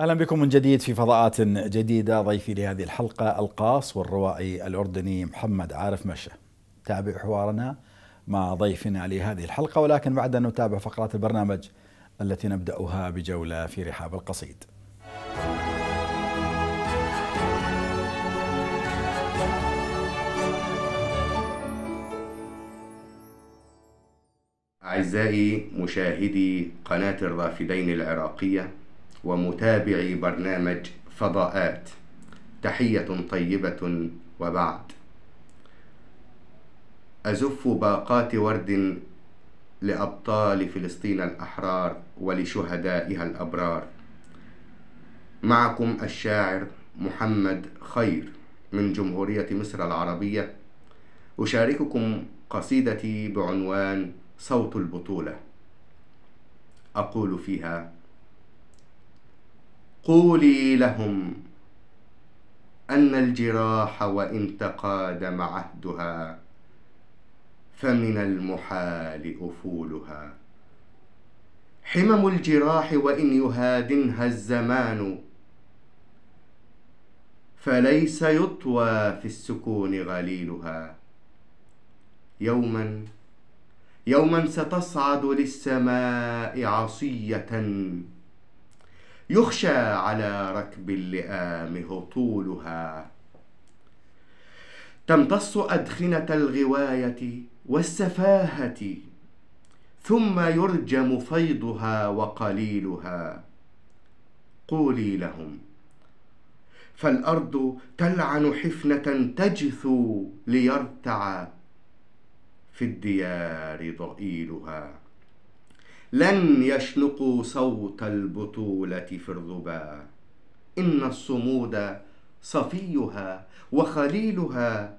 اهلا بكم من جديد في فضاءات جديده ضيفي لهذه الحلقه القاص والروائي الاردني محمد عارف مشى. تابع حوارنا مع ضيفنا لهذه الحلقه ولكن بعد ان نتابع فقرات البرنامج التي نبداها بجوله في رحاب القصيد. أعزائي مشاهدي قناة الرافدين العراقية ومتابعي برنامج فضاءات تحية طيبة وبعد أزف باقات ورد لأبطال فلسطين الأحرار ولشهدائها الأبرار معكم الشاعر محمد خير من جمهورية مصر العربية أشارككم قصيدتي بعنوان صوت البطولة أقول فيها قولي لهم أن الجراح وإن تقادم عهدها فمن المحال أفولها حمم الجراح وإن يهادنها الزمان فليس يطوى في السكون غليلها يوما يوما ستصعد للسماء عصية يخشى على ركب اللئام هطولها تمتص أدخنة الغواية والسفاهة ثم يرجم فيضها وقليلها قولي لهم فالأرض تلعن حفنة تجثو ليرتع في الديار ضئيلها لن يشنقوا صوت البطولة في الربا إن الصمود صفيها وخليلها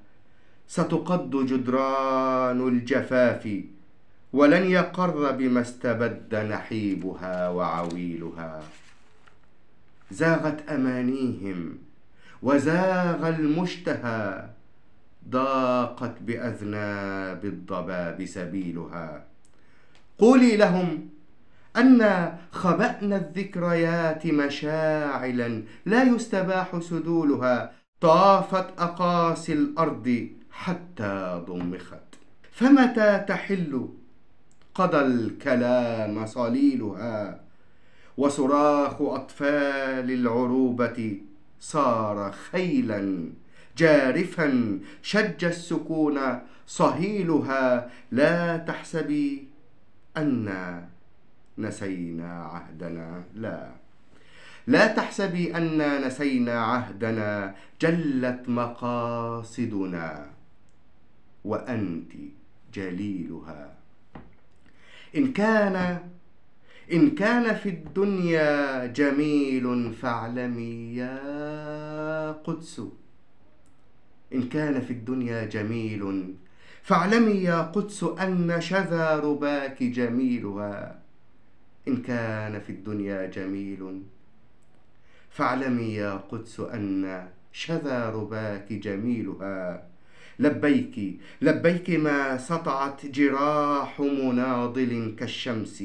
ستقض جدران الجفاف ولن يقر بما استبد نحيبها وعويلها زاغت امانيهم وزاغ المشتهى ضاقت باذناب الضباب سبيلها قولي لهم أنا خبأنا الذكريات مشاعلا لا يستباح سدولها طافت أقاصي الأرض حتى ضمخت فمتى تحل قضى الكلام صليلها وصراخ أطفال العروبة صار خيلا جارفا شج السكون صهيلها لا تحسبي أنا نسينا عهدنا لا لا تحسبي أنا نسينا عهدنا جلت مقاصدنا وأنت جليلها إن كان إن كان في الدنيا جميل فاعلمي يا قدس إن كان في الدنيا جميل فاعلمي يا قدس أن شذا رباك جميلها إن كان في الدنيا جميل فاعلمي يا قدس أن شذا رباك جميلها لبيك لبيك ما سطعت جراح مناضل كالشمس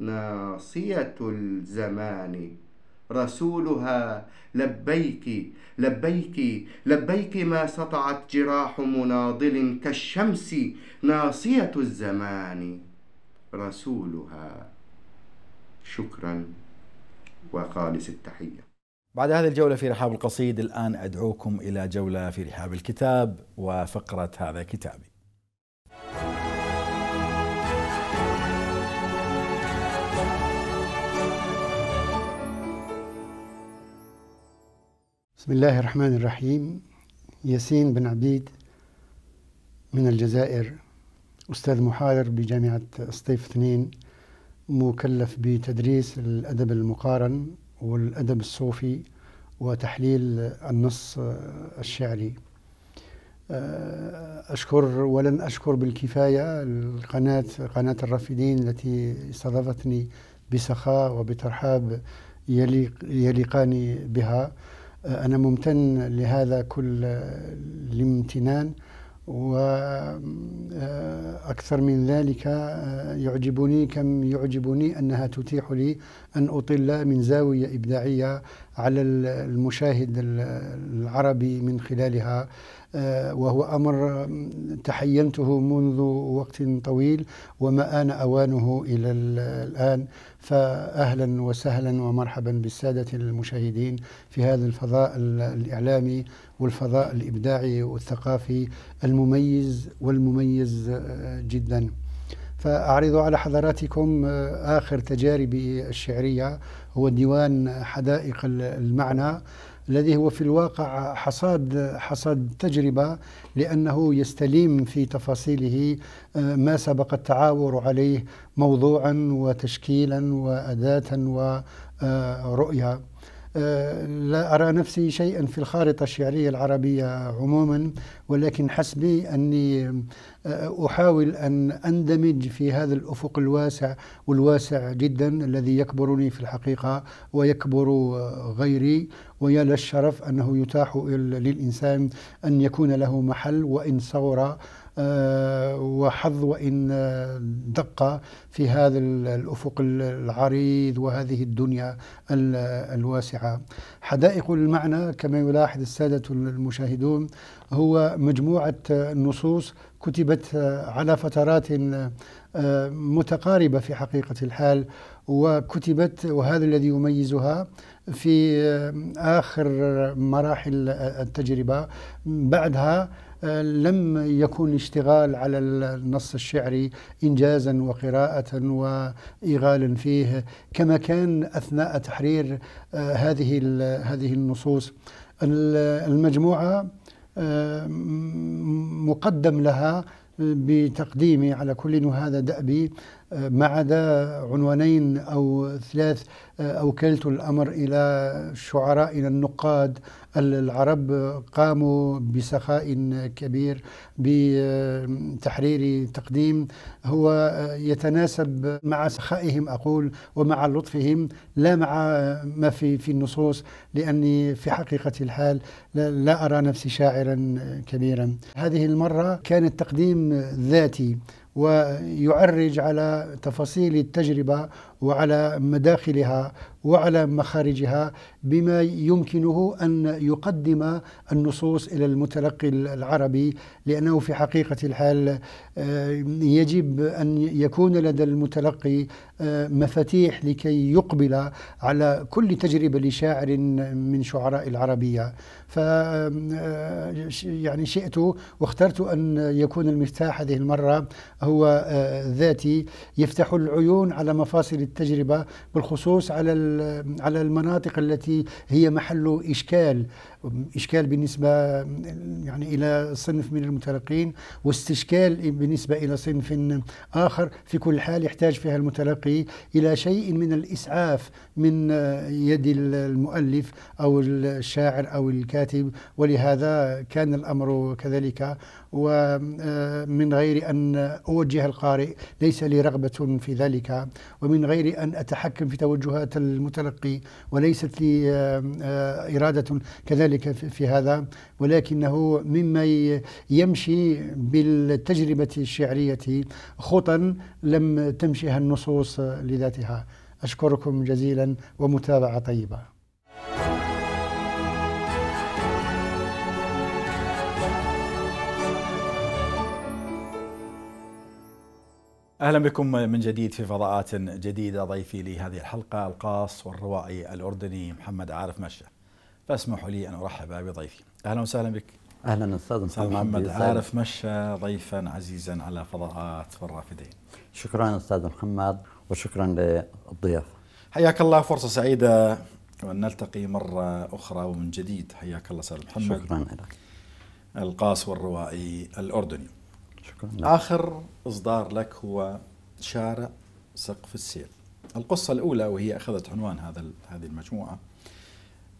ناصية الزمان رسولها لبيك لبيك لبيك ما سطعت جراح مناضل كالشمس ناصية الزمان رسولها شكرا وخالص التحية بعد هذه الجولة في رحاب القصيد الآن أدعوكم إلى جولة في رحاب الكتاب وفقرة هذا كتابي بسم الله الرحمن الرحيم ياسين بن عبيد من الجزائر أستاذ محاضر بجامعة سطيف 2 مكلف بتدريس الأدب المقارن والأدب الصوفي وتحليل النص الشعري أشكر ولن أشكر بالكفاية القناة قناة الرافدين التي استضافتني بسخاء وبترحاب يليق يليقاني بها أنا ممتن لهذا كل الامتنان وأكثر آه، من ذلك آه، يعجبني كم يعجبني أنها تتيح لي أن أطل من زاوية إبداعية على المشاهد العربي من خلالها آه، وهو أمر تحينته منذ وقت طويل وما آن أوانه إلى الآن فأهلا وسهلا ومرحبا بالسادة المشاهدين في هذا الفضاء الإعلامي والفضاء الإبداعي والثقافي المميز والمميز آه، جدا فأعرض على حضراتكم آه، آخر تجاربي الشعرية هو ديوان حدائق المعنى الذي هو في الواقع حصاد حصاد تجربه لانه يستلم في تفاصيله آه، ما سبق التعاور عليه موضوعا وتشكيلا واداه ورؤيه آه، لا أرى نفسي شيئا في الخارطة الشعرية العربية عموما ولكن حسبي أني آه، أحاول أن أندمج في هذا الأفق الواسع والواسع جدا الذي يكبرني في الحقيقة ويكبر آه، غيري ويا للشرف أنه يتاح للإنسان أن يكون له محل وإن صغر آه، وحظ وإن دق في هذا الأفق العريض وهذه الدنيا الواسعة حدائق المعنى كما يلاحظ السادة المشاهدون هو مجموعة نصوص كتبت على فترات آه، متقاربة في حقيقة الحال وكتبت وهذا الذي يميزها في آه، آخر مراحل التجربة بعدها لم يكن اشتغال على النص الشعري إنجازا وقراءة وإيغالا فيه كما كان أثناء تحرير آه، هذه هذه النصوص المجموعة آه، مقدم لها بتقديمي على كل وهذا دأبي ما عدا عنوانين أو ثلاث أوكلت الأمر إلى الشعراء الى النقاد العرب قاموا بسخاء كبير بتحرير تقديم هو يتناسب مع سخائهم أقول ومع لطفهم لا مع ما في في النصوص لأني في حقيقة الحال لا أرى نفسي شاعرا كبيرا هذه المرة كان التقديم ذاتي ويعرج على تفاصيل التجربة وعلى مداخلها وعلى مخارجها بما يمكنه ان يقدم النصوص الى المتلقي العربي لانه في حقيقه الحال آه، يجب ان يكون لدى المتلقي آه، مفاتيح لكي يقبل على كل تجربه لشاعر من شعراء العربيه ف آه، يعني شئت واخترت ان يكون المفتاح هذه المره هو ذاتي يفتح العيون على مفاصل التجربه بالخصوص على على المناطق التي هي محل اشكال إشكال بالنسبة يعني إلى صنف من المتلقين واستشكال بالنسبة إلى صنف آخر في كل حال يحتاج فيها المتلقي إلى شيء من الإسعاف من يد المؤلف أو الشاعر أو الكاتب ولهذا كان الأمر كذلك ومن غير أن أوجه القارئ ليس لي رغبة في ذلك ومن غير أن أتحكم في توجهات المتلقي وليست لي آه، آه، إرادة كذلك ذلك في هذا ولكنه مما يمشي بالتجربة الشعرية خطا لم تمشيها النصوص لذاتها أشكركم جزيلا ومتابعة طيبة اهلا بكم من جديد في فضاءات جديده ضيفي لهذه الحلقه القاص والروائي الاردني محمد عارف مشه فاسمحوا لي أن أرحب بضيفي أهلا وسهلا بك أهلا أستاذ محمد, محمد عارف مشى ضيفا عزيزا على فضاءات والرافدين شكرا أستاذ محمد وشكرا للضيف. حياك الله فرصة سعيدة وأن نلتقي مرة أخرى ومن جديد حياك الله أستاذ محمد شكرا لك القاص والروائي الأردني شكرا لك. آخر إصدار لك هو شارع سقف السيل القصة الأولى وهي أخذت عنوان هذا هذه المجموعة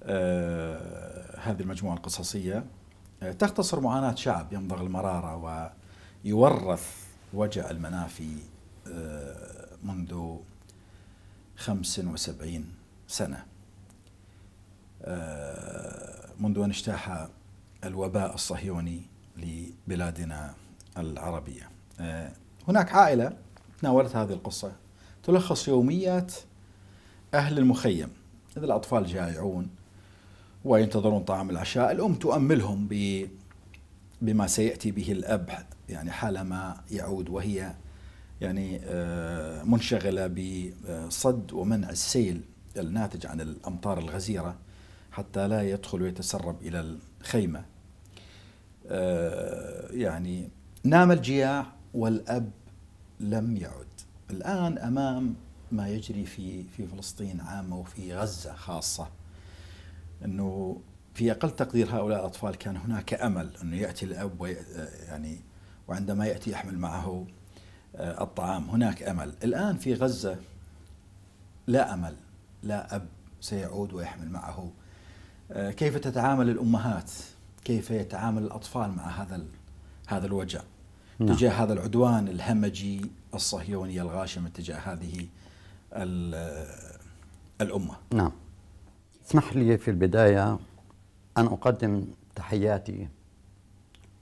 آه، هذه المجموعة القصصية آه، تختصر معاناة شعب يمضغ المرارة ويورث وجع المنافي آه، منذ خمس وسبعين سنة منذ أن اجتاح الوباء الصهيوني لبلادنا العربية هناك عائلة تناولت هذه القصة تلخص يوميات أهل المخيم إذا الأطفال جائعون وينتظرون طعام العشاء الأم تؤملهم بما سيأتي به الأب يعني حالما يعود وهي يعني آه، منشغلة بصد ومنع السيل الناتج عن الأمطار الغزيرة حتى لا يدخل ويتسرب إلى الخيمة آه، يعني نام الجياع والأب لم يعد الآن أمام ما يجري في في فلسطين عامة وفي غزة خاصة انه في اقل تقدير هؤلاء الاطفال كان هناك امل انه ياتي الاب وي... يعني وعندما ياتي يحمل معه آه، الطعام هناك امل، الان في غزه لا امل، لا اب سيعود ويحمل معه. آه، كيف تتعامل الامهات؟ كيف يتعامل الاطفال مع هذا هذا الوجع؟ نعم. تجاه هذا العدوان الهمجي الصهيوني الغاشم تجاه هذه آه، الامه. نعم. اسمح لي في البداية أن أقدم تحياتي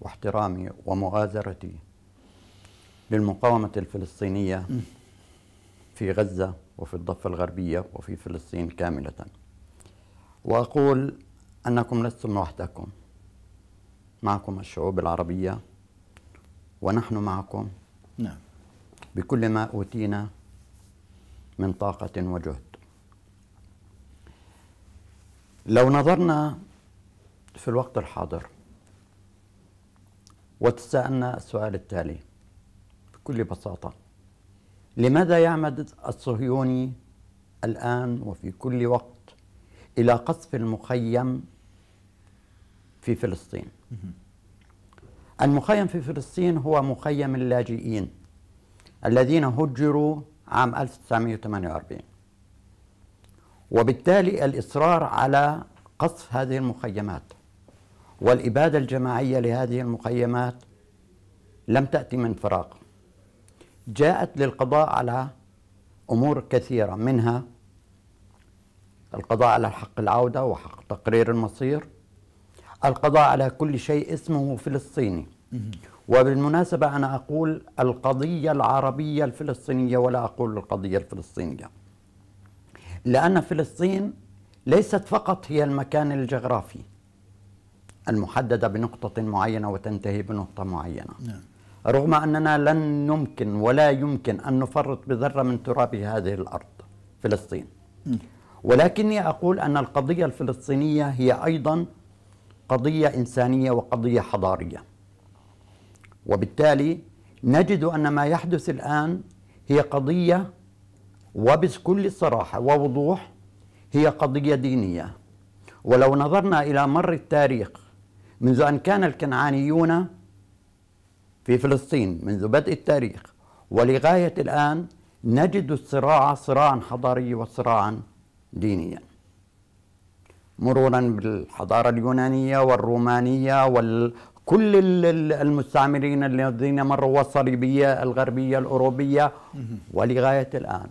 واحترامي ومغازرتي للمقاومة الفلسطينية في غزة وفي الضفة الغربية وفي فلسطين كاملة وأقول أنكم لستم وحدكم معكم الشعوب العربية ونحن معكم نعم بكل ما أوتينا من طاقة وجهد لو نظرنا في الوقت الحاضر وتسألنا السؤال التالي بكل بساطة لماذا يعمد الصهيوني الآن وفي كل وقت إلى قصف المخيم في فلسطين المخيم في فلسطين هو مخيم اللاجئين الذين هجروا عام 1948 وبالتالي الإصرار على قصف هذه المخيمات والإبادة الجماعية لهذه المخيمات لم تأتي من فراغ جاءت للقضاء على أمور كثيرة منها القضاء على حق العودة وحق تقرير المصير القضاء على كل شيء اسمه فلسطيني وبالمناسبة أنا أقول القضية العربية الفلسطينية ولا أقول القضية الفلسطينية لأن فلسطين ليست فقط هي المكان الجغرافي المحددة بنقطة معينة وتنتهي بنقطة معينة نعم. رغم أننا لن نمكن ولا يمكن أن نفرط بذرة من تراب هذه الأرض فلسطين م. ولكني أقول أن القضية الفلسطينية هي أيضا قضية إنسانية وقضية حضارية وبالتالي نجد أن ما يحدث الآن هي قضية وبكل صراحة ووضوح هي قضية دينية ولو نظرنا إلى مر التاريخ منذ أن كان الكنعانيون في فلسطين منذ بدء التاريخ ولغاية الآن نجد الصراع صراعا حضاريا وصراعا دينيا مرورا بالحضارة اليونانية والرومانية وكل المستعمرين الذين مروا والصليبية الغربية الأوروبية ولغاية الآن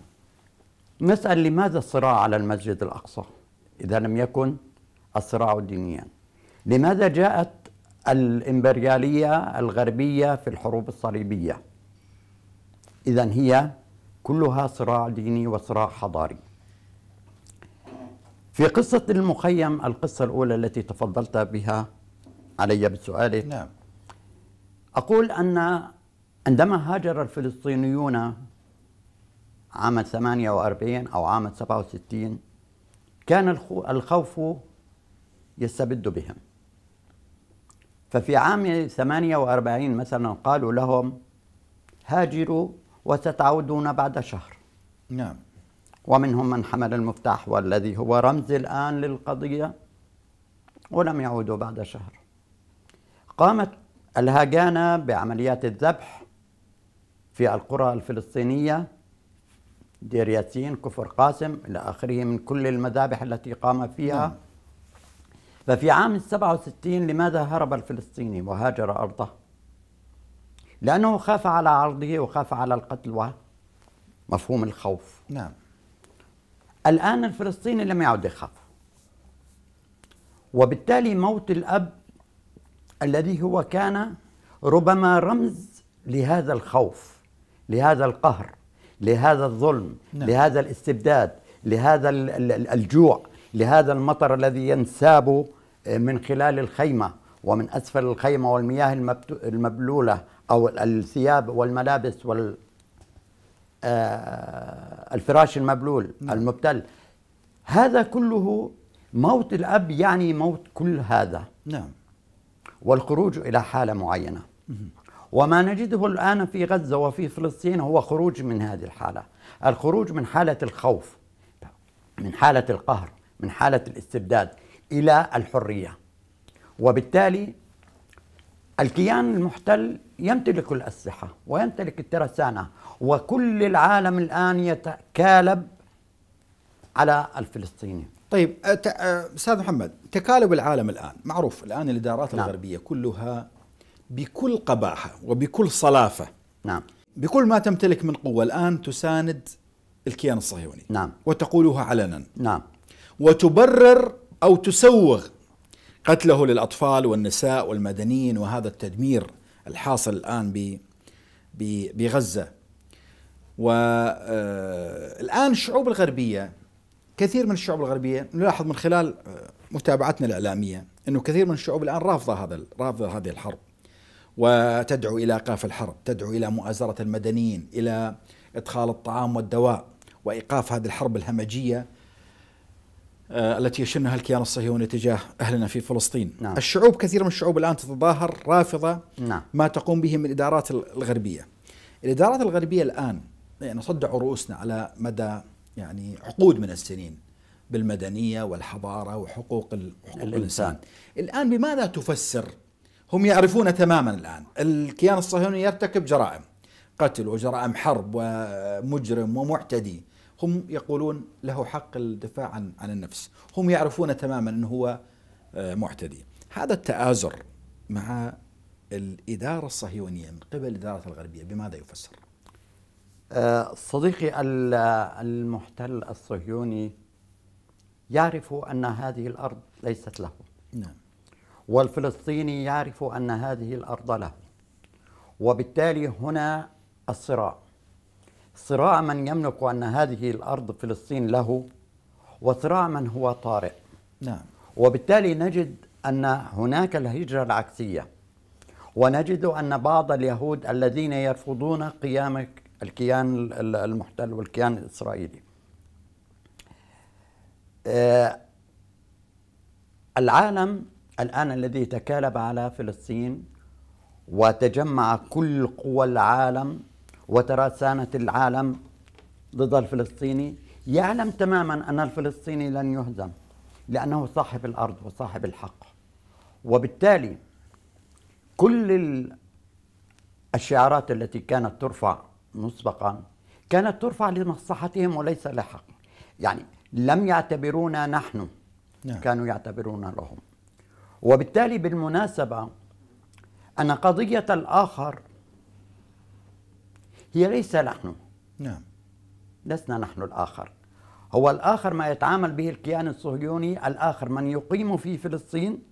نسأل لماذا الصراع على المسجد الأقصى إذا لم يكن الصراع دينيا لماذا جاءت الإمبريالية الغربية في الحروب الصليبية إذا هي كلها صراع ديني وصراع حضاري في قصة المخيم القصة الأولى التي تفضلت بها علي بسؤالك نعم أقول أن عندما هاجر الفلسطينيون عام 48 أو عام 67 كان الخوف يستبد بهم ففي عام 48 مثلا قالوا لهم هاجروا وستعودون بعد شهر نعم ومنهم من حمل المفتاح والذي هو رمز الآن للقضية ولم يعودوا بعد شهر قامت الهاجانة بعمليات الذبح في القرى الفلسطينية دير ياسين كفر قاسم إلى آخره من كل المذابح التي قام فيها نعم. ففي عام 67 لماذا هرب الفلسطيني وهاجر أرضه لأنه خاف على عرضه وخاف على القتل ومفهوم الخوف نعم الآن الفلسطيني لم يعد يخاف وبالتالي موت الأب الذي هو كان ربما رمز لهذا الخوف لهذا القهر لهذا الظلم نعم. لهذا الاستبداد لهذا الجوع لهذا المطر الذي ينساب آه، من خلال الخيمه ومن اسفل الخيمه والمياه المبلوله او الثياب والملابس وال آه، الفراش المبلول نعم. المبتل هذا كله موت الاب يعني موت كل هذا نعم والخروج الى حاله معينه وما نجده الآن في غزة وفي فلسطين هو خروج من هذه الحالة الخروج من حالة الخوف من حالة القهر من حالة الاستبداد إلى الحرية وبالتالي الكيان المحتل يمتلك الأسلحة ويمتلك الترسانة وكل العالم الآن يتكالب على الفلسطيني طيب أستاذ محمد تكالب العالم الآن معروف الآن الإدارات نعم. الغربية كلها بكل قباحة وبكل صلافة نعم بكل ما تمتلك من قوة الآن تساند الكيان الصهيوني نعم وتقولها علنا نعم وتبرر أو تسوغ قتله للأطفال والنساء والمدنيين وهذا التدمير الحاصل الآن ب بغزة والآن آه، الشعوب الغربية كثير من الشعوب الغربية نلاحظ من خلال آه، متابعتنا الإعلامية أنه كثير من الشعوب الآن رافضة هذا رافضة هذه الحرب وتدعو إلى إيقاف الحرب تدعو إلى مؤازرة المدنيين إلى إدخال الطعام والدواء وإيقاف هذه الحرب الهمجية آه، التي يشنها الكيان الصهيوني تجاه أهلنا في فلسطين نعم. الشعوب كثير من الشعوب الآن تتظاهر رافضة نعم. ما تقوم به من الإدارات الغربية الإدارات الغربية الآن يعني صدعوا رؤوسنا على مدى يعني عقود من السنين بالمدنية والحضارة وحقوق حقوق الإنسان الآن بماذا تفسر هم يعرفون تماما الآن الكيان الصهيوني يرتكب جرائم قتل وجرائم حرب ومجرم ومعتدي هم يقولون له حق الدفاع عن عن النفس هم يعرفون تماما أنه هو آه، معتدي هذا التآزر مع الإدارة الصهيونية من قبل الإدارة الغربية بماذا يفسر؟ آه، صديقي المحتل الصهيوني يعرف أن هذه الأرض ليست له نعم والفلسطيني يعرف أن هذه الأرض له وبالتالي هنا الصراع صراع من يملك أن هذه الأرض فلسطين له وصراع من هو طارئ نعم. وبالتالي نجد أن هناك الهجرة العكسية ونجد أن بعض اليهود الذين يرفضون قيام الكيان المحتل والكيان الإسرائيلي آه، العالم الآن الذي تكالب على فلسطين وتجمع كل قوى العالم وترسانة العالم ضد الفلسطيني يعلم تماما أن الفلسطيني لن يهزم لأنه صاحب الأرض وصاحب الحق وبالتالي كل الشعارات التي كانت ترفع مسبقا كانت ترفع لمصلحتهم وليس لحق يعني لم يعتبرونا نحن نعم. كانوا يعتبرون لهم وبالتالي بالمناسبة أن قضية الآخر هي ليس نحن نعم لسنا نحن الآخر هو الآخر ما يتعامل به الكيان الصهيوني الآخر من يقيم في فلسطين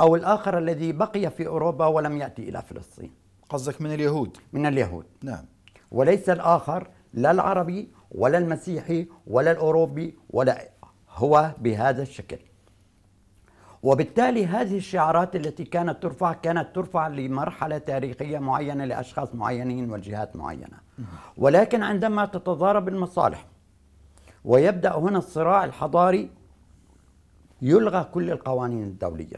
أو الآخر الذي بقي في أوروبا ولم يأتي إلى فلسطين قصدك من اليهود من اليهود نعم وليس الآخر لا العربي ولا المسيحي ولا الأوروبي ولا هو بهذا الشكل وبالتالي هذه الشعارات التي كانت ترفع كانت ترفع لمرحله تاريخيه معينه لاشخاص معينين وجهات معينه ولكن عندما تتضارب المصالح ويبدا هنا الصراع الحضاري يلغى كل القوانين الدوليه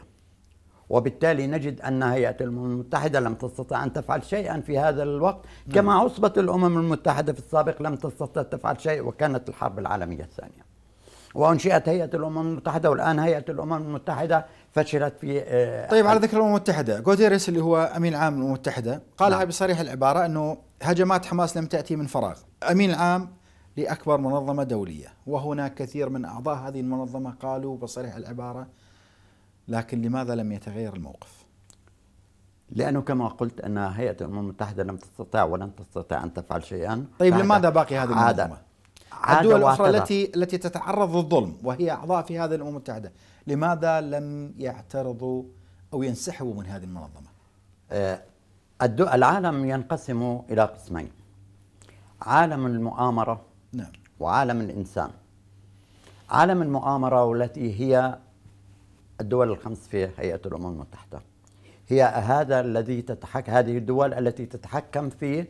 وبالتالي نجد أن هيئة الأمم المتحدة لم تستطع أن تفعل شيئا في هذا الوقت كما نعم. عصبة الأمم المتحدة في السابق لم تستطع تفعل شيء وكانت الحرب العالمية الثانية وانشئت هيئه الامم المتحده والان هيئه الامم المتحده فشلت في آه، طيب على ذكر الامم المتحده جوتيريس اللي هو امين عام الامم المتحده قالها نعم. بصريح العباره انه هجمات حماس لم تاتي من فراغ امين عام لاكبر منظمه دوليه وهناك كثير من اعضاء هذه المنظمه قالوا بصريح العباره لكن لماذا لم يتغير الموقف لانه كما قلت ان هيئه الامم المتحده لم تستطع ولن تستطيع ان تفعل شيئا طيب لماذا باقي هذه المنظمه الدول الأخرى التي التي تتعرض للظلم وهي أعضاء في هذه الأمم المتحدة لماذا لم يعترضوا أو ينسحبوا من هذه المنظمة آه، العالم ينقسم إلى قسمين عالم المؤامرة نعم. وعالم الإنسان عالم المؤامرة والتي هي الدول الخمس في هيئة الأمم المتحدة هي هذا الذي تتحكم هذه الدول التي تتحكم في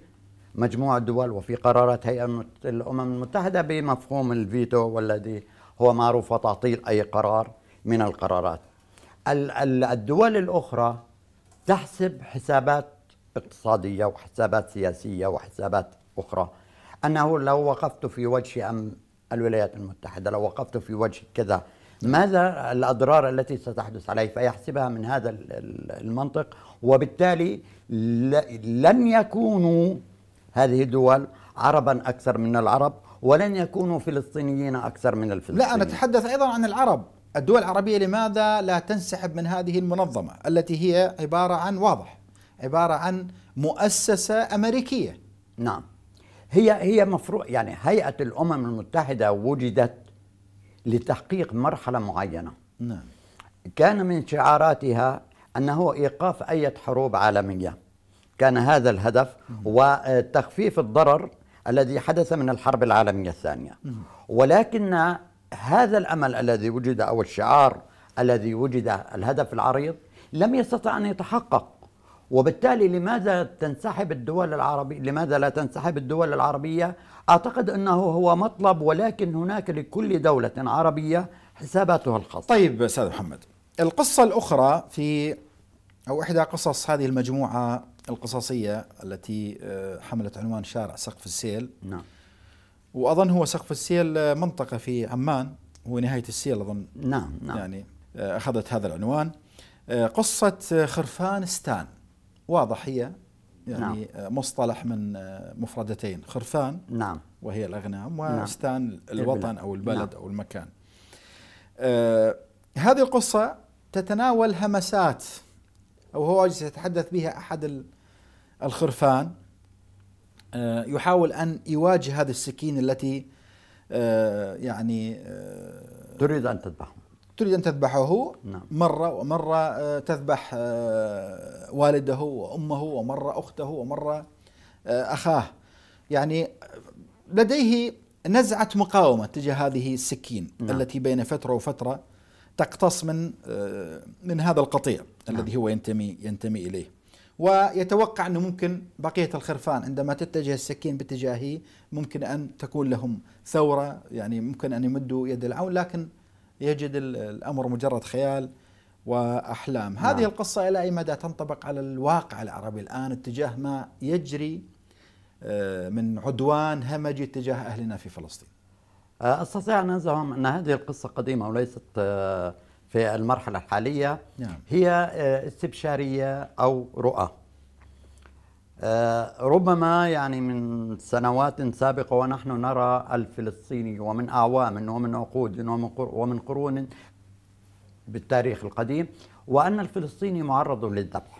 مجموعة دول وفي قرارات هيئة الأمم المتحدة بمفهوم الفيتو والذي هو معروف وتعطيل أي قرار من القرارات الدول الأخرى تحسب حسابات اقتصادية وحسابات سياسية وحسابات أخرى أنه لو وقفت في وجه أم الولايات المتحدة لو وقفت في وجه كذا ماذا الأضرار التي ستحدث علي فيحسبها من هذا المنطق وبالتالي لن يكونوا هذه الدول عربا أكثر من العرب ولن يكونوا فلسطينيين أكثر من الفلسطينيين لا أنا أتحدث أيضا عن العرب الدول العربية لماذا لا تنسحب من هذه المنظمة التي هي عبارة عن واضح عبارة عن مؤسسة أمريكية نعم هي هي مفروض يعني هيئة الأمم المتحدة وجدت لتحقيق مرحلة معينة نعم كان من شعاراتها أنه إيقاف أي حروب عالمية كان هذا الهدف وتخفيف الضرر الذي حدث من الحرب العالمية الثانية ولكن هذا الأمل الذي وجد أو الشعار الذي وجد الهدف العريض لم يستطع أن يتحقق وبالتالي لماذا تنسحب الدول العربية لماذا لا تنسحب الدول العربية أعتقد أنه هو مطلب ولكن هناك لكل دولة عربية حساباتها الخاصة طيب أستاذ محمد القصة الأخرى في أو إحدى قصص هذه المجموعة القصصية التي آه، حملت عنوان شارع سقف السيل نعم وأظن هو سقف السيل آه، منطقة في عمان هو نهاية السيل أظن نعم نعم يعني آه، أخذت هذا العنوان قصة خرفان ستان واضح هي يعني نعم. مصطلح من مفردتين خرفان نعم وهي الأغنام وستان نعم. الوطن أو البلد نعم. أو المكان آه هذه القصة تتناول همسات أو هواجس يتحدث بها أحد الخرفان آه، يحاول ان يواجه هذه السكين التي آه، يعني آه، تريد ان تذبحه تريد ان تذبحه نعم. مره ومره تذبح والده وامه ومره اخته ومره اخاه يعني لديه نزعه مقاومه تجاه هذه السكين نعم. التي بين فتره وفتره تقتص من من هذا القطيع نعم. الذي هو ينتمي ينتمي اليه ويتوقع أنه ممكن بقية الخرفان عندما تتجه السكين باتجاهه ممكن أن تكون لهم ثورة يعني ممكن أن يمدوا يد العون لكن يجد الأمر مجرد خيال وأحلام نعم. هذه القصة إلى أي مدى تنطبق على الواقع العربي الآن اتجاه ما يجري آه، من عدوان همجي اتجاه أهلنا في فلسطين آه، أستطيع أن أزعم أن هذه القصة قديمة وليست آه، في المرحلة الحالية نعم. هي آه، استبشارية أو رؤى آه، ربما يعني من سنوات سابقة ونحن نرى الفلسطيني ومن أعوام ومن عقود ومن قرون بالتاريخ القديم وأن الفلسطيني معرض للذبح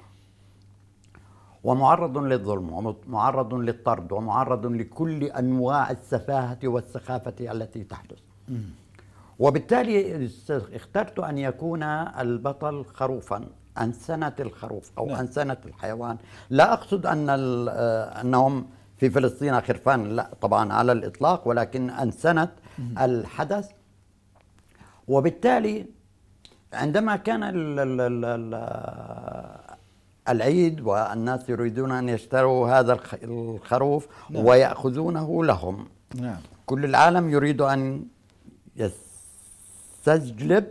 ومعرض للظلم ومعرض للطرد ومعرض لكل أنواع السفاهة والسخافة التي تحدث وبالتالي اخترت أن يكون البطل خروفا أنسنة الخروف أو نعم. أنسنة الحيوان لا أقصد أن أنهم في فلسطين خرفان لا طبعا على الإطلاق ولكن أنسنة الحدث وبالتالي عندما كان العيد والناس يريدون أن يشتروا هذا الخروف نعم. ويأخذونه لهم نعم. كل العالم يريد أن يس يستجلب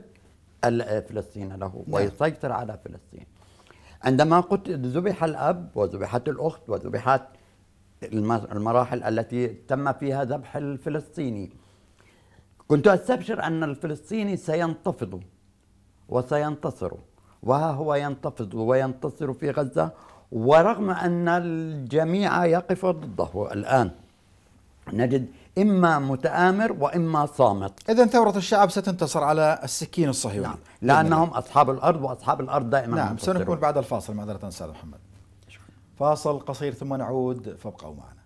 فلسطين له نعم. ويسيطر على فلسطين عندما قتل ذبح الأب وذبحت الأخت وذبحت المراحل التي تم فيها ذبح الفلسطيني كنت أستبشر أن الفلسطيني سينتفض وسينتصر وها هو ينتفض وينتصر في غزة ورغم أن الجميع يقف ضده الآن نجد إما متآمر وإما صامت إذا ثورة الشعب ستنتصر على السكين الصهيوني نعم. لأنهم أصحاب الأرض وأصحاب الأرض دائما نعم سنكون بعد الفاصل معذرة أستاذ محمد فاصل قصير ثم نعود فابقوا معنا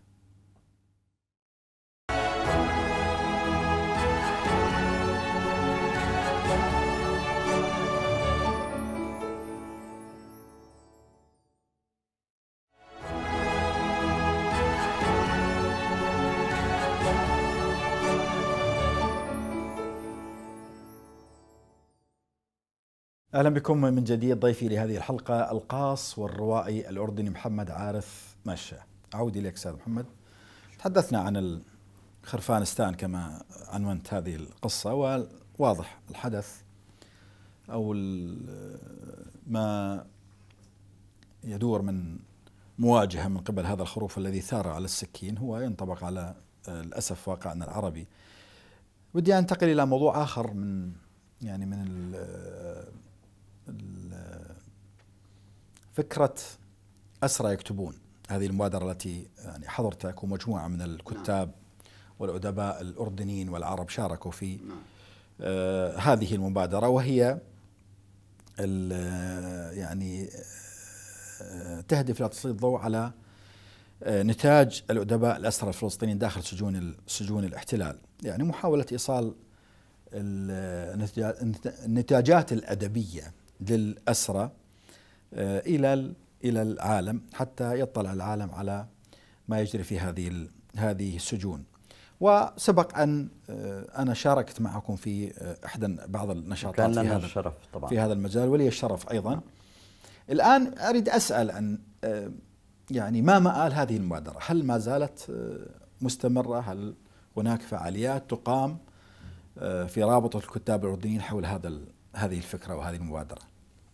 اهلا بكم من جديد ضيفي لهذه الحلقه القاص والروائي الاردني محمد عارف مشا اعود اليك استاذ محمد. تحدثنا عن خرفانستان كما عنونت هذه القصه وواضح الحدث او ما يدور من مواجهه من قبل هذا الخروف الذي ثار على السكين هو ينطبق على للاسف واقعنا العربي. ودي انتقل الى موضوع اخر من يعني من فكره اسرى يكتبون هذه المبادره التي يعني حضرتك ومجموعه من الكتاب نعم. والادباء الاردنيين والعرب شاركوا في نعم. آه، هذه المبادره وهي آه، يعني آه، تهدف الى تسليط الضوء على نتاج الادباء الاسرى الفلسطينيين داخل سجون سجون الاحتلال، يعني محاوله ايصال النتاجات الادبيه للأسرى آه، إلى إلى العالم حتى يطلع العالم على ما يجري في هذه هذه السجون وسبق أن آه، أنا شاركت معكم في آه، إحدى بعض النشاطات كان لنا في هذا الشرف طبعا في هذا المجال ولي الشرف أيضا الآن أريد أسأل عن يعني ما مآل هذه المبادرة هل ما زالت مستمرة هل هناك فعاليات تقام في رابطة الكتاب الأردنيين حول هذا هذه الفكرة وهذه المبادرة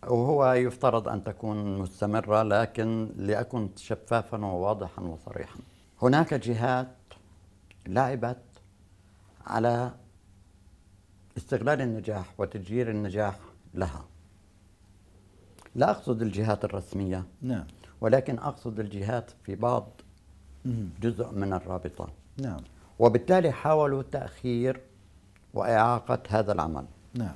وهو يفترض أن تكون مستمرة لكن لأكن شفافا وواضحا وصريحا هناك جهات لعبت على استغلال النجاح وتجير النجاح لها لا أقصد الجهات الرسمية نعم ولكن أقصد الجهات في بعض جزء من الرابطة نعم وبالتالي حاولوا تأخير وإعاقة هذا العمل نعم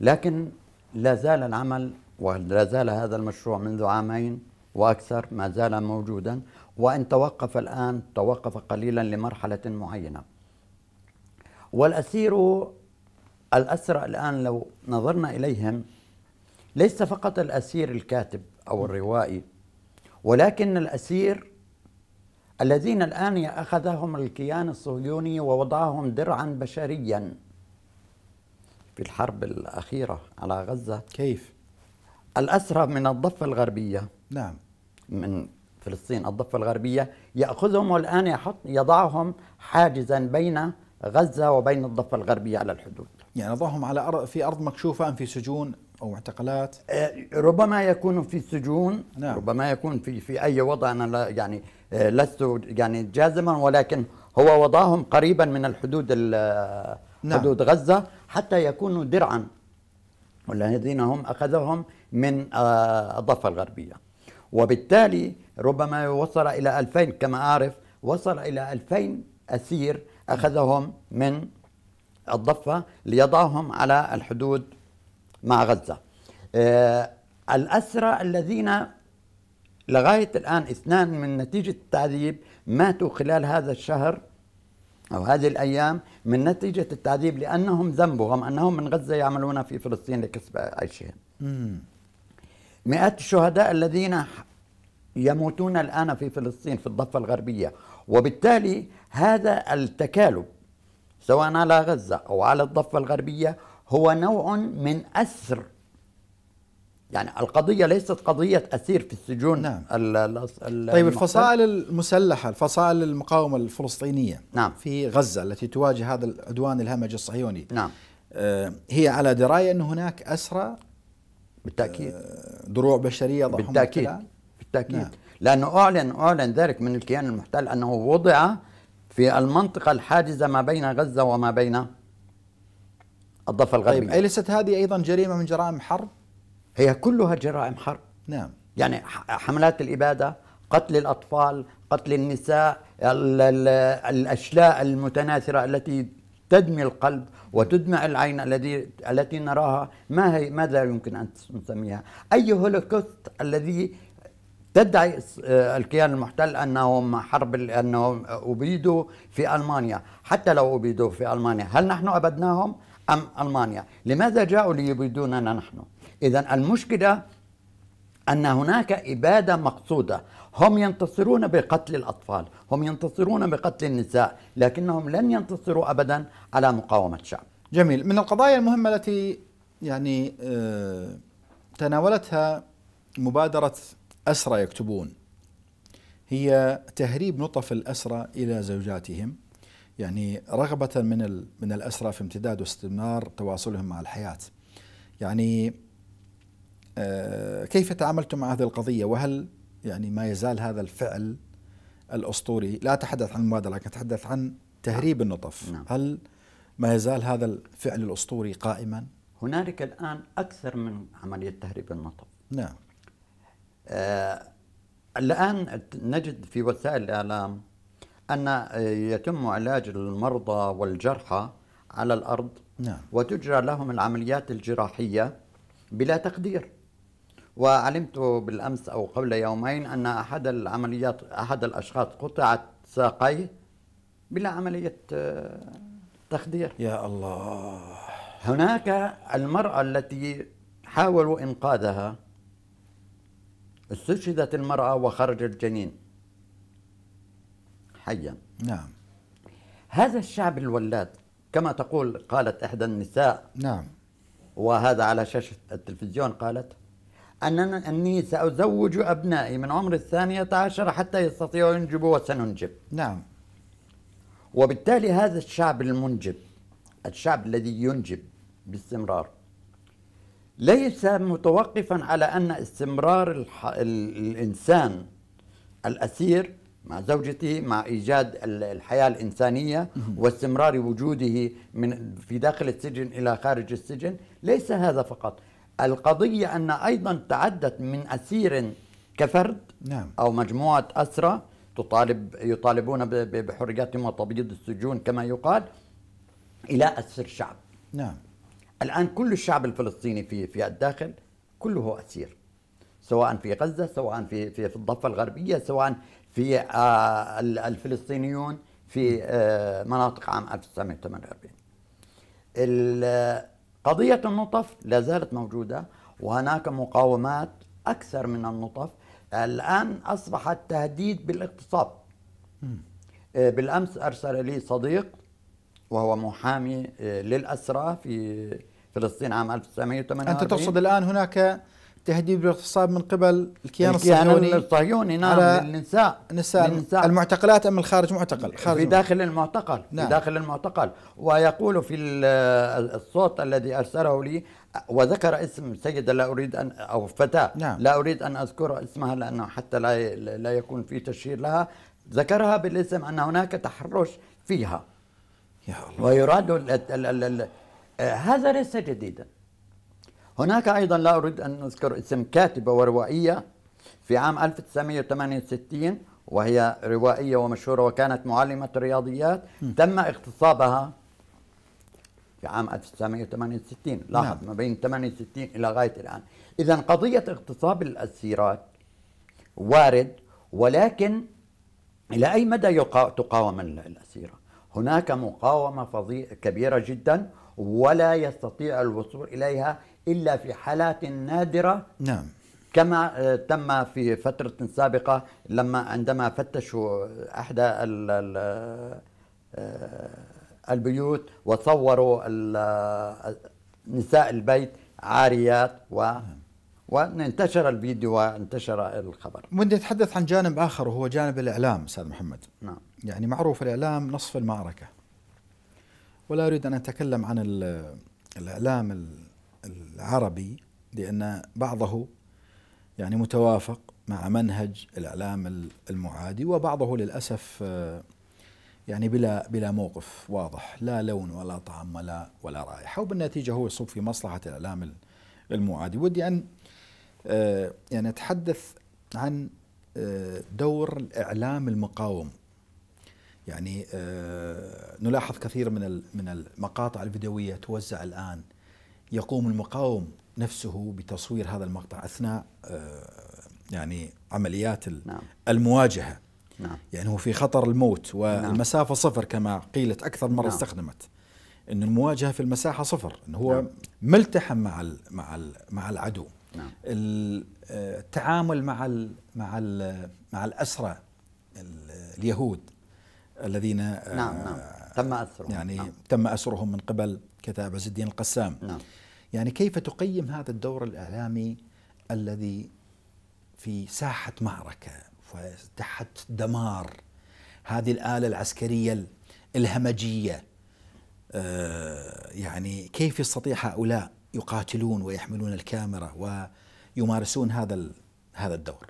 لكن لا زال العمل ولا زال هذا المشروع منذ عامين وأكثر ما زال موجودا وإن توقف الآن توقف قليلا لمرحلة معينة والأسير الأسرى الآن لو نظرنا إليهم ليس فقط الأسير الكاتب أو الروائي ولكن الأسير الذين الآن أخذهم الكيان الصهيوني ووضعهم درعا بشريا في الحرب الأخيرة على غزة كيف؟ الأسرى من الضفة الغربية نعم من فلسطين الضفة الغربية يأخذهم الآن يحط يضعهم حاجزا بين غزة وبين الضفة الغربية على الحدود يعني يضعهم على أرض في أرض مكشوفة أم في سجون أو معتقلات آه، ربما يكون في سجون نعم. ربما يكون في في أي وضع أنا لا يعني آه، لست يعني جازما ولكن هو وضعهم قريبا من الحدود نعم. حدود غزة حتى يكونوا درعا والذين هم أخذهم من آه، الضفة الغربية وبالتالي ربما وصل إلى 2000 كما أعرف وصل إلى 2000 أسير أخذهم من الضفة ليضعهم على الحدود مع غزة آه، الأسرى الذين لغاية الآن اثنان من نتيجة التعذيب ماتوا خلال هذا الشهر أو هذه الأيام من نتيجة التعذيب لأنهم ذنبهم أنهم من غزة يعملون في فلسطين لكسب عيشهم مئات الشهداء الذين يموتون الآن في فلسطين في الضفة الغربية وبالتالي هذا التكالب سواء على غزة أو على الضفة الغربية هو نوع من أسر يعني القضية ليست قضية أسير في السجون نعم. الـ الـ طيب الفصائل المسلحة الفصائل المقاومة الفلسطينية نعم. في غزة التي تواجه هذا العدوان الهمج الصهيوني نعم. آه هي على دراية أن هناك أسرى بالتأكيد آه دروع بشرية بالتأكيد بالتأكيد نعم. لأنه أعلن أعلن ذلك من الكيان المحتل أنه وضع في المنطقة الحاجزة ما بين غزة وما بين الضفة طيب، الغربية طيب أليست هذه أيضا جريمة من جرائم حرب؟ هي كلها جرائم حرب نعم يعني حملات الإبادة قتل الأطفال قتل النساء الـ الـ الأشلاء المتناثرة التي تدمي القلب وتدمع العين الذي التي نراها ما هي ماذا يمكن أن نسميها أي هولوكوست الذي تدعي الكيان المحتل انهم حرب انهم ابيدوا في المانيا، حتى لو ابيدوا في المانيا، هل نحن ابدناهم ام المانيا؟ لماذا جاءوا ليبيدوننا نحن؟ إذا المشكلة أن هناك إبادة مقصودة هم ينتصرون بقتل الأطفال هم ينتصرون بقتل النساء لكنهم لن ينتصروا أبدا على مقاومة شعب جميل من القضايا المهمة التي يعني آه، تناولتها مبادرة أسرى يكتبون هي تهريب نطف الأسرى إلى زوجاتهم يعني رغبة من من الأسرى في امتداد واستمرار تواصلهم مع الحياة يعني آه، كيف تعاملتم مع هذه القضية وهل يعني ما يزال هذا الفعل الأسطوري لا أتحدث عن المبادرة لكن أتحدث عن تهريب نعم. النطف نعم. هل ما يزال هذا الفعل الأسطوري قائما؟ هنالك الآن أكثر من عملية تهريب النطف نعم آه الآن نجد في وسائل الإعلام أن يتم علاج المرضى والجرحى على الأرض نعم. وتجرى لهم العمليات الجراحية بلا تقدير وعلمت بالأمس أو قبل يومين أن أحد العمليات أحد الأشخاص قطعت ساقيه بلا عملية آه، تخدير يا الله هناك المرأة التي حاولوا إنقاذها استشهدت المرأة وخرج الجنين حيا نعم هذا الشعب الولاد كما تقول قالت إحدى النساء نعم وهذا على شاشة التلفزيون قالت أننا أني سأزوج أبنائي من عمر الثانية عشر حتى يستطيعوا ينجبوا وسننجب نعم وبالتالي هذا الشعب المنجب الشعب الذي ينجب باستمرار ليس متوقفا على أن استمرار الح... الإنسان الأسير مع زوجته مع إيجاد الحياة الإنسانية واستمرار وجوده من في داخل السجن إلى خارج السجن ليس هذا فقط القضية أن أيضا تعدت من أسير كفرد نعم. أو مجموعة أسرى تطالب يطالبون بحريتهم وتبييض السجون كما يقال إلى أسر شعب نعم. الآن كل الشعب الفلسطيني في في الداخل كله أسير سواء في غزة سواء في في, في الضفة الغربية سواء في آه الفلسطينيون في آه مناطق عام 1948 قضية النطف لا زالت موجودة وهناك مقاومات أكثر من النطف الآن أصبح التهديد بالاغتصاب آه، بالأمس أرسل لي صديق وهو محامي آه، للأسرى في فلسطين عام 1948 أنت تقصد الآن هناك تهديد بالاغتصاب من قبل الكيان, الكيان الصهيوني الصهيوني نعم للنساء النساء, النساء المعتقلات ام الخارج معتقل خارج في داخل المعتقل نعم. في داخل المعتقل ويقول في الصوت الذي ارسله لي وذكر اسم سيدة لا أريد أن أو فتاة نعم. لا أريد أن أذكر اسمها لأنه حتى لا لا يكون في تشهير لها ذكرها بالاسم أن هناك تحرش فيها يا الله. ويراد ال ال ال هذا ليس جديدا هناك أيضا لا أريد أن أذكر اسم كاتبة وروائية في عام 1968 وهي روائية ومشهورة وكانت معلمة رياضيات تم اغتصابها في عام 1968 نعم. لاحظ ما بين 68 إلى غاية الآن إذا قضية اغتصاب الأسيرات وارد ولكن إلى أي مدى تقاوم الأسيرة هناك مقاومة فظيعه كبيرة جدا ولا يستطيع الوصول إليها إلا في حالات نادرة نعم كما آه، تم في فترة سابقة لما عندما فتشوا أحدى آه، البيوت وصوروا آه، نساء البيت عاريات و وانتشر الفيديو وانتشر الخبر ودي أتحدث عن جانب آخر وهو جانب الإعلام أستاذ محمد نعم يعني معروف الإعلام نصف المعركة ولا أريد أن أتكلم عن الإعلام العربي لأن بعضه يعني متوافق مع منهج الإعلام المعادي وبعضه للأسف آه، يعني بلا بلا موقف واضح لا لون ولا طعم ولا ولا رائحة وبالنتيجة هو يصب في مصلحة الإعلام المعادي ودي أن آه، يعني أتحدث عن آه، دور الإعلام المقاوم يعني نلاحظ كثير من من المقاطع الفيديوية توزع الآن يقوم المقاوم نفسه بتصوير هذا المقطع اثناء آه، يعني عمليات نعم. المواجهه نعم. يعني هو في خطر الموت والمسافه نعم. صفر كما قيلت اكثر مره نعم. استخدمت ان المواجهه في المساحه صفر ان هو نعم. ملتحم مع مع مع العدو نعم. آه، التعامل مع الـ مع الـ مع الاسرى اليهود الذين نعم نعم آه، تم اسرهم يعني نعم. تم اسرهم من قبل كتاب عز الدين القسام نعم يعني كيف تقيم هذا الدور الإعلامي الذي في ساحة معركة وتحت دمار هذه الآلة العسكرية الهمجية آه، يعني كيف يستطيع هؤلاء يقاتلون ويحملون الكاميرا ويمارسون هذا هذا الدور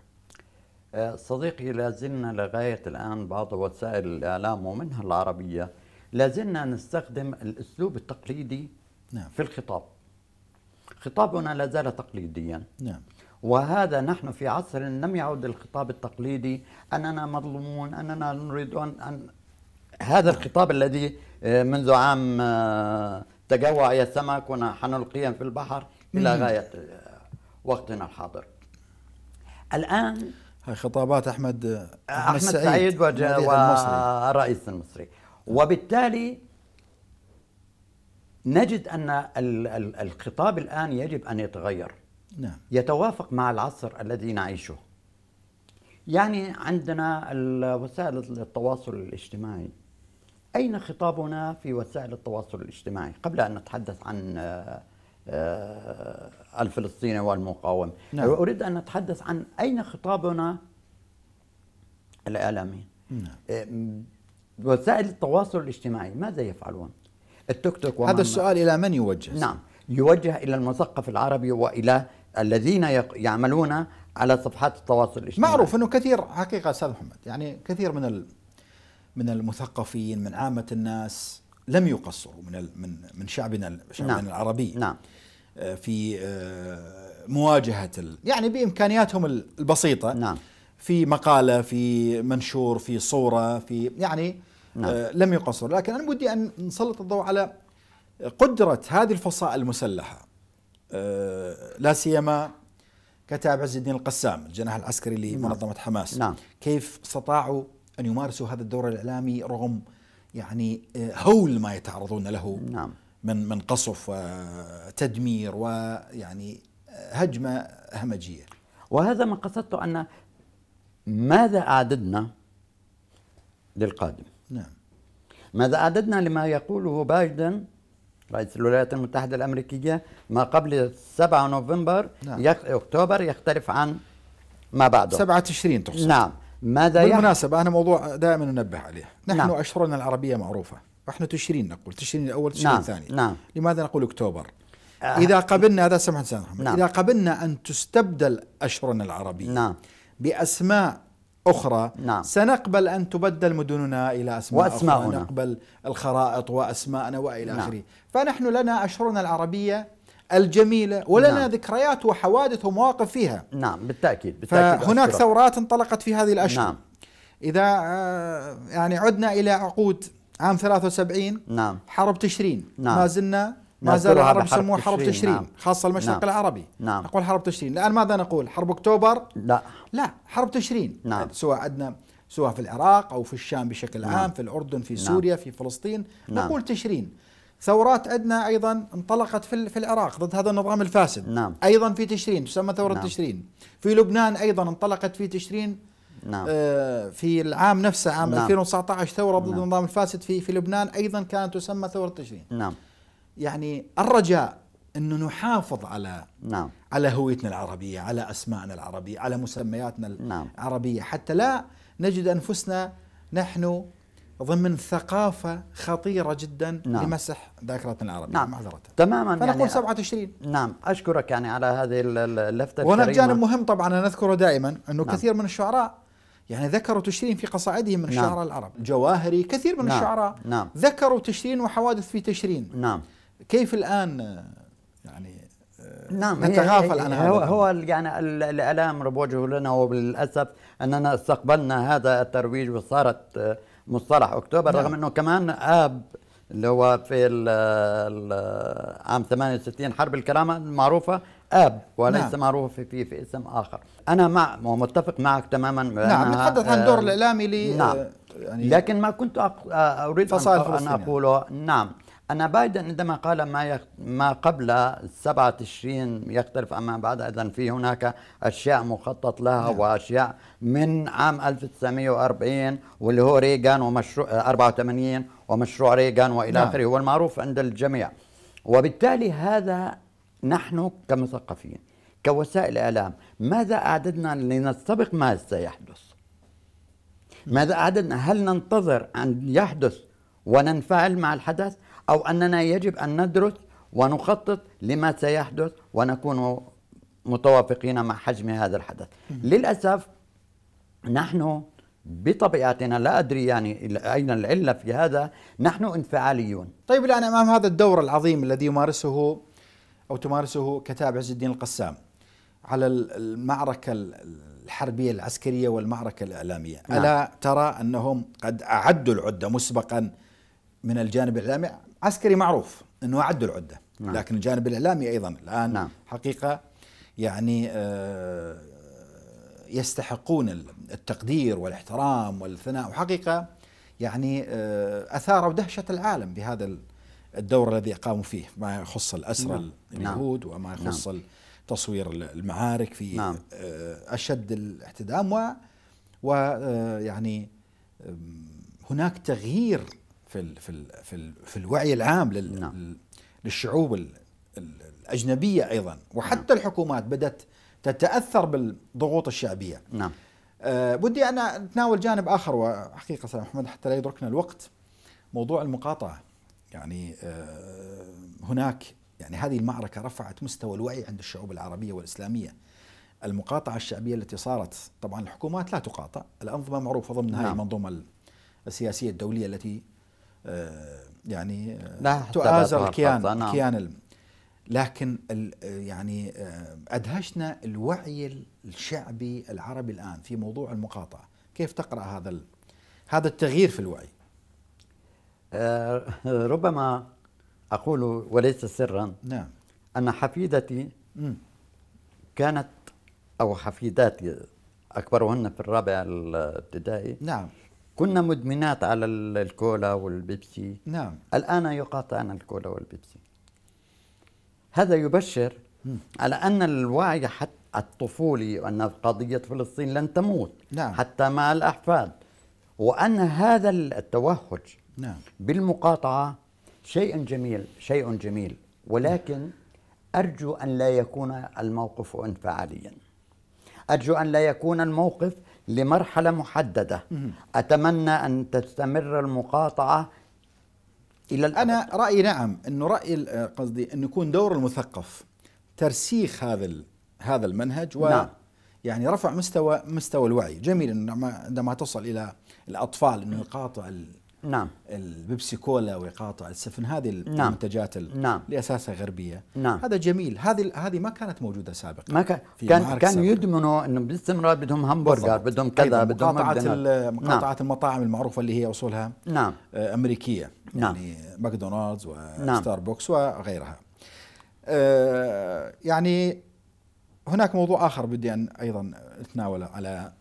آه، صديقي لازلنا لغاية الآن بعض وسائل الإعلام ومنها العربية لازلنا نستخدم الأسلوب التقليدي نعم. في الخطاب خطابنا لا زال تقليديا نعم وهذا نحن في عصر لم يعد الخطاب التقليدي أننا مظلومون أننا نريد أن هذا الخطاب الذي آه، منذ عام آه، تجوع يا سمك القيم في البحر إلى نعم. غاية آه، وقتنا الحاضر الآن هاي خطابات أحمد أحمد, أحمد سعيد, سعيد ورئيس المصري وبالتالي نجد أن الخطاب الآن يجب أن يتغير نعم. يتوافق مع العصر الذي نعيشه يعني عندنا وسائل التواصل الاجتماعي أين خطابنا في وسائل التواصل الاجتماعي قبل أن نتحدث عن آه، الفلسطيني والمقاومة نعم. أريد أن نتحدث عن أين خطابنا الإعلامي نعم. آه، وسائل التواصل الاجتماعي ماذا يفعلون التوك توك هذا السؤال إلى من يوجه؟ نعم يوجه إلى المثقف العربي وإلى الذين يعملون على صفحات التواصل الاجتماعي معروف أنه كثير حقيقة أستاذ محمد يعني كثير من من المثقفين من عامة الناس لم يقصروا من من من شعبنا نعم. شعبنا نعم. العربي نعم آه، في آه، مواجهة يعني بإمكانياتهم البسيطة نعم في مقالة في منشور في صورة في يعني نعم. آه، لم يقصر لكن أنا بدي أن نسلط الضوء على قدرة هذه الفصائل المسلحة آه، لا سيما كتاب عز الدين القسام الجناح العسكري لمنظمة نعم. حماس نعم. كيف استطاعوا أن يمارسوا هذا الدور الإعلامي رغم يعني آه، هول ما يتعرضون له نعم. من من قصف وتدمير ويعني هجمة همجية وهذا ما قصدته أن ماذا أعددنا للقادم ماذا أعددنا لما يقوله بايدن رئيس الولايات المتحدة الأمريكية ما قبل 7 نوفمبر نعم. يخ... أكتوبر يختلف عن ما بعده 7 تشرين تقصد نعم ماذا بالمناسبة يح... أنا موضوع دائما ننبه عليه نحن نعم. أشهرنا العربية معروفة نحن تشرين نقول تشرين الأول تشرين نعم. الثاني نعم. لماذا نقول أكتوبر آه. إذا قبلنا هذا سمحت نعم. إذا قبلنا أن تستبدل أشهرنا العربية نعم. بأسماء أخرى نعم. سنقبل أن تبدل مدننا إلى أسماء وأسماءنا. أخرى نقبل الخرائط وأسماءنا وإلى نعم. آخره فنحن لنا أشهرنا العربية الجميلة ولنا نعم. ذكريات وحوادث ومواقف فيها نعم بالتأكيد, بالتأكيد هناك ثورات انطلقت في هذه الأشهر نعم. إذا آه، يعني عدنا إلى عقود عام 73 نعم حرب تشرين نعم. ما زلنا ما زال العرب يسمون حرب تشرين, تشرين نعم. خاصة المشرق نعم. العربي نعم. نقول حرب تشرين الآن ماذا نقول حرب أكتوبر لا لا حرب تشرين نعم. سواء عندنا سواء في العراق أو في الشام بشكل نعم. عام في الأردن في نعم. سوريا نعم. في فلسطين نعم. نقول تشرين ثورات عندنا أيضا انطلقت في, في العراق ضد هذا النظام الفاسد نعم. أيضا في تشرين تسمى ثورة نعم. تشرين في لبنان أيضا انطلقت في تشرين نعم. آه، في العام نفسه عام نعم. 2019 ثورة ضد نعم. النظام الفاسد في في لبنان أيضا كانت تسمى ثورة تشرين نعم يعني الرجاء انه نحافظ على نعم على هويتنا العربيه، على اسمائنا العربيه، على مسمياتنا نعم. العربيه، حتى لا نجد انفسنا نحن ضمن ثقافه خطيره جدا نعم. لمسح ذاكرتنا العربيه نعم. معذره تماما يعني فنقول يعني 27 نعم اشكرك يعني على هذه اللفته وهناك جانب مهم طبعا انا اذكره دائما انه نعم. كثير من الشعراء يعني ذكروا تشرين في قصائدهم من نعم. الشعراء العرب، جواهري كثير من نعم. الشعراء نعم. ذكروا تشرين وحوادث في تشرين نعم كيف الآن يعني آه، نعم نتغافل عن هذا هو, هو يعني الالام بوجهه لنا وبالاسف اننا استقبلنا هذا الترويج وصارت آه، مصطلح اكتوبر نعم. رغم انه كمان اب اللي هو في الـ الـ عام 68 حرب الكرامه المعروفه اب وليس نعم. معروف في, في اسم اخر انا مع ومتفق معك تماما نعم نتحدث عن آه، دور الاعلامي نعم يعني لكن ما كنت اريد ان اقوله نعم أن بايدن عندما قال ما يخ... ما قبل 27 يختلف عما بعد إذا في هناك أشياء مخطط لها نعم. وأشياء من عام 1940 واللي هو ريغان ومشروع 84 ومشروع ريغان وإلى نعم. آخره هو المعروف عند الجميع وبالتالي هذا نحن كمثقفين كوسائل إعلام ماذا أعددنا لنستبق ما سيحدث ماذا أعددنا هل ننتظر أن يحدث وننفعل مع الحدث أو أننا يجب أن ندرس ونخطط لما سيحدث ونكون متوافقين مع حجم هذا الحدث للأسف نحن بطبيعتنا لا ادري يعني اين العله في هذا، نحن انفعاليون. طيب الان امام هذا الدور العظيم الذي يمارسه او تمارسه كتاب عز الدين القسام على المعركه الحربيه العسكريه والمعركه الاعلاميه، نعم. الا ترى انهم قد اعدوا العده مسبقا من الجانب الاعلامي عسكري معروف انه اعدوا العده نعم. لكن الجانب الاعلامي ايضا الان نعم. حقيقه يعني آه، يستحقون التقدير والاحترام والثناء وحقيقه يعني آه، اثاروا دهشه العالم بهذا الدور الذي قاموا فيه ما يخص الاسرى نعم. اليهود نعم. وما نعم. يخص نعم. تصوير المعارك في نعم. آه، اشد الاحتدام و ويعني هناك تغيير في الـ في الـ في, الـ في الوعي العام لل نعم. للشعوب الاجنبيه ايضا وحتى نعم. الحكومات بدات تتاثر بالضغوط الشعبيه نعم أه بدي انا اتناول جانب اخر وحقيقه استاذ محمد حتى لا يدركنا الوقت موضوع المقاطعه يعني أه هناك يعني هذه المعركه رفعت مستوى الوعي عند الشعوب العربيه والاسلاميه المقاطعه الشعبيه التي صارت طبعا الحكومات لا تقاطع الانظمه معروفه ضمن نعم. هذه المنظومه السياسيه الدوليه التي آه، يعني آه، تؤازر الكيان نعم. الكيان لكن آه، يعني ادهشنا الوعي الشعبي العربي الان في موضوع المقاطعه، كيف تقرا هذا هذا التغيير في الوعي؟ ربما اقول وليس سرا نعم ان حفيدتي كانت او حفيداتي اكبرهن في الرابع الابتدائي نعم كنا مدمنات على الكولا والبيبسي نعم الآن يقاطعنا الكولا والبيبسي هذا يبشر م. على أن الوعي حتى الطفولي وأن قضية فلسطين لن تموت نعم. حتى مع الأحفاد وأن هذا التوهج نعم. بالمقاطعة شيء جميل شيء جميل ولكن نعم. أرجو أن لا يكون الموقف انفعاليا أرجو أن لا يكون الموقف لمرحلة محددة أتمنى أن تستمر المقاطعة إلى الأبد. أنا رأيي نعم أنه رأيي آه، قصدي أن يكون دور المثقف ترسيخ هذا هذا المنهج و نعم. يعني رفع مستوى مستوى الوعي جميل عندما تصل إلى الأطفال أنه يقاطع نعم البيبسي كولا ويقاطع السفن هذه نعم المنتجات نعم اللي اساسها غربيه نعم هذا جميل هذه هذه ما كانت موجوده سابقا ما كان كان, كان يدمنوا انه باستمرار بدهم همبرجر بدهم كذا بدهم مقاطعه مقاطعه نعم المطاعم المعروفه اللي هي اصولها نعم آه، امريكيه نعم يعني ماكدونالدز وستاربكس نعم. وغيرها أه يعني هناك موضوع اخر بدي ان ايضا اتناوله على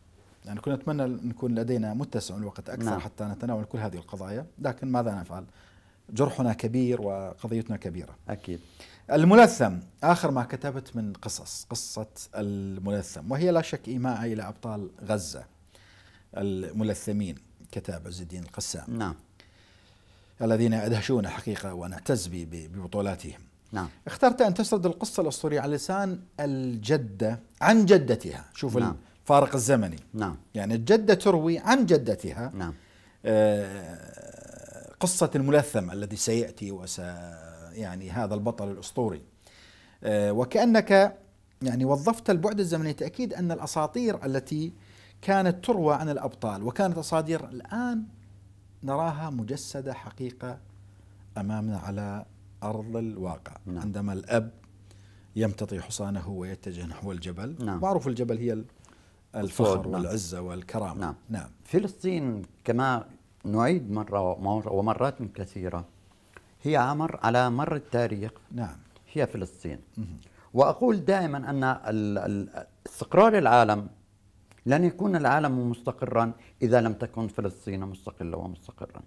يعني كنا نتمنى ان يكون لدينا متسع الوقت أكثر نعم. حتى نتناول كل هذه القضايا لكن ماذا نفعل جرحنا كبير وقضيتنا كبيرة أكيد الملثم آخر ما كتبت من قصص قصة الملثم وهي لا شك إيماء إلى أبطال غزة الملثمين كتاب عز الدين القسام نعم الذين أدهشونا حقيقة ونعتز ببطولاتهم نعم اخترت أن تسرد القصة الأسطورية على لسان الجدة عن جدتها شوف نعم. الفارق الزمني نعم يعني الجدة تروي عن جدتها نعم آه، قصة الملثم الذي سيأتي وس يعني هذا البطل الأسطوري آه، وكأنك يعني وظفت البعد الزمني تأكيد أن الأساطير التي كانت تروى عن الأبطال وكانت أساطير الآن نراها مجسدة حقيقة أمامنا على أرض الواقع نعم. عندما الأب يمتطي حصانه ويتجه نحو الجبل نعم. معروف الجبل هي الفخر نعم. والعزة والكرامة نعم. نعم فلسطين كما نعيد مرة ومرات كثيرة هي عمر على مر التاريخ نعم هي فلسطين وأقول دائما أن استقرار العالم لن يكون العالم مستقرا إذا لم تكن فلسطين مستقلة ومستقرا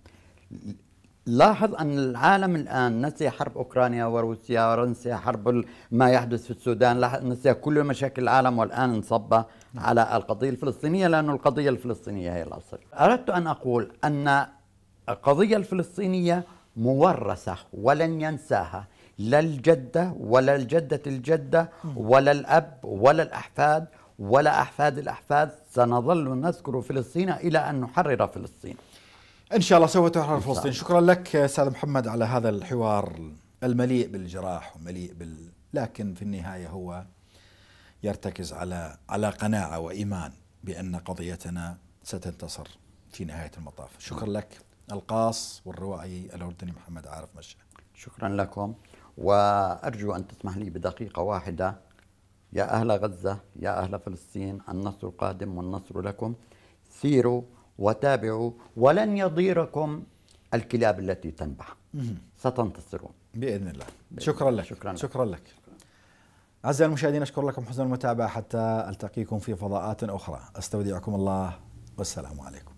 لاحظ أن العالم الآن نسي حرب أوكرانيا وروسيا نسي حرب ما يحدث في السودان نسي كل مشاكل العالم والآن انصب نعم. على القضية الفلسطينية لأن القضية الفلسطينية هي الأصل أردت أن أقول أن القضية الفلسطينية مورثة ولن ينساها لا الجدة ولا الجدة الجدة ولا الأب ولا الأحفاد ولا أحفاد الأحفاد سنظل نذكر فلسطين إلى أن نحرر فلسطين ان شاء الله سوف تحرر فلسطين شكرا لك استاذ محمد على هذا الحوار المليء بالجراح ومليء بال لكن في النهايه هو يرتكز على على قناعه وايمان بان قضيتنا ستنتصر في نهايه المطاف شكرا نعم. لك القاص والروائي الاردني محمد عارف مشى شكرا لكم وارجو ان تسمح لي بدقيقه واحده يا اهل غزه يا اهل فلسطين النصر قادم والنصر لكم سيروا وتابعوا ولن يضيركم الكلاب التي تنبح ستنتصرون بإذن الله شكرا لك شكرا لك, شكرا لك. أعزائي المشاهدين أشكر لكم حسن المتابعة حتى ألتقيكم في فضاءات أخرى أستودعكم الله والسلام عليكم